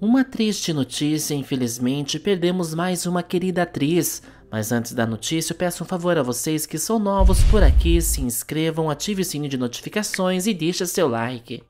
Uma triste notícia, infelizmente, perdemos mais uma querida atriz. Mas antes da notícia, eu peço um favor a vocês que são novos por aqui, se inscrevam, ative o sininho de notificações e deixe seu like.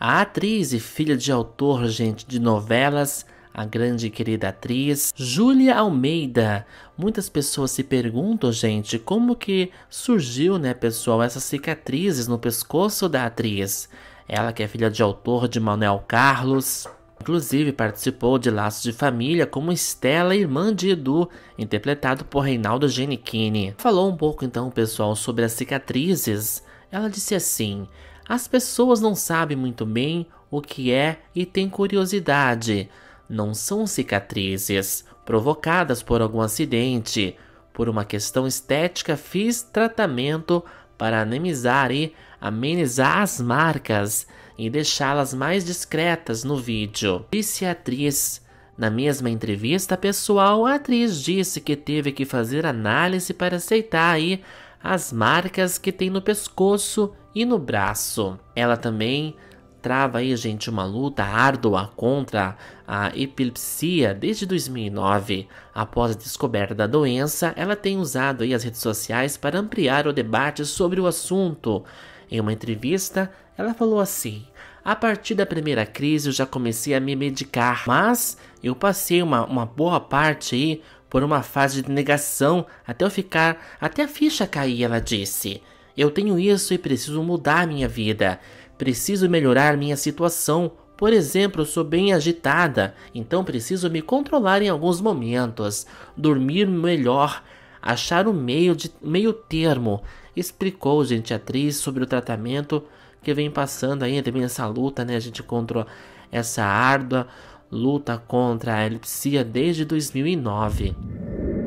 A atriz e filha de autor, gente, de novelas, a grande e querida atriz Júlia Almeida. Muitas pessoas se perguntam, gente, como que surgiu, né, pessoal, essas cicatrizes no pescoço da atriz. Ela que é filha de autor de Manuel Carlos, Inclusive, participou de Laços de Família como Estela, irmã de Edu, interpretado por Reinaldo Genichini. Falou um pouco então, pessoal, sobre as cicatrizes. Ela disse assim: As pessoas não sabem muito bem o que é e têm curiosidade não são cicatrizes provocadas por algum acidente. Por uma questão estética, fiz tratamento para anemizar e amenizar as marcas e deixá-las mais discretas no vídeo. Disse a atriz. Na mesma entrevista pessoal, a atriz disse que teve que fazer análise para aceitar aí as marcas que tem no pescoço e no braço. Ela também trava aí, gente, uma luta árdua contra a epilepsia desde 2009. Após a descoberta da doença, ela tem usado aí as redes sociais para ampliar o debate sobre o assunto. Em uma entrevista, ela falou assim: a partir da primeira crise eu já comecei a me medicar, mas eu passei uma, uma boa parte aí por uma fase de negação até eu ficar, até a ficha cair, ela disse. Eu tenho isso e preciso mudar minha vida. Preciso melhorar minha situação. Por exemplo, sou bem agitada, então preciso me controlar em alguns momentos, dormir melhor, achar um meio de meio termo. Explicou, gente, a atriz sobre o tratamento que vem passando aí também essa luta, né, a gente contra essa árdua luta contra a epilepsia desde 2009.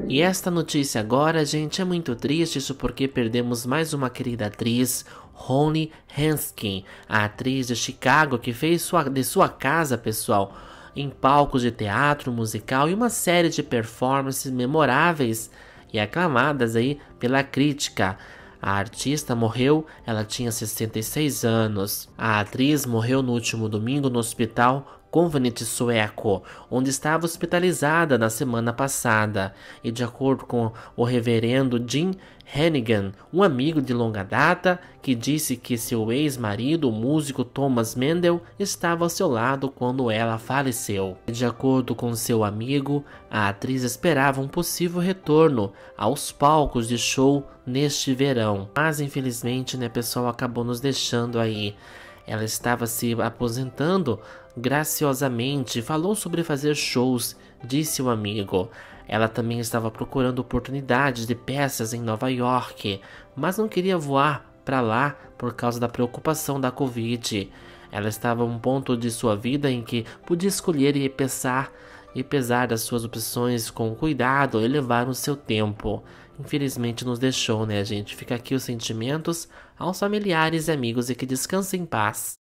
E esta notícia agora, gente, é muito triste isso porque perdemos mais uma querida atriz, Ronnie Hanskin, a atriz de Chicago que fez sua, de sua casa pessoal em palcos de teatro musical e uma série de performances memoráveis e aclamadas aí pela crítica. A artista morreu, ela tinha 66 anos. A atriz morreu no último domingo no hospital Covenant sueco, onde estava hospitalizada na semana passada, e de acordo com o reverendo Jim Hennigan, um amigo de longa data, que disse que seu ex-marido, o músico Thomas Mendel, estava ao seu lado quando ela faleceu. De acordo com seu amigo, a atriz esperava um possível retorno aos palcos de show neste verão, mas infelizmente, né, pessoal, acabou nos deixando aí. Ela estava se aposentando Graciosamente falou sobre fazer shows, disse o amigo. Ela também estava procurando oportunidades de peças em Nova York, mas não queria voar para lá por causa da preocupação da Covid. Ela estava a um ponto de sua vida em que podia escolher e pensar e pesar das suas opções com cuidado e levar o seu tempo. Infelizmente nos deixou, né, gente? Fica aqui os sentimentos aos familiares e amigos e que descansem em paz.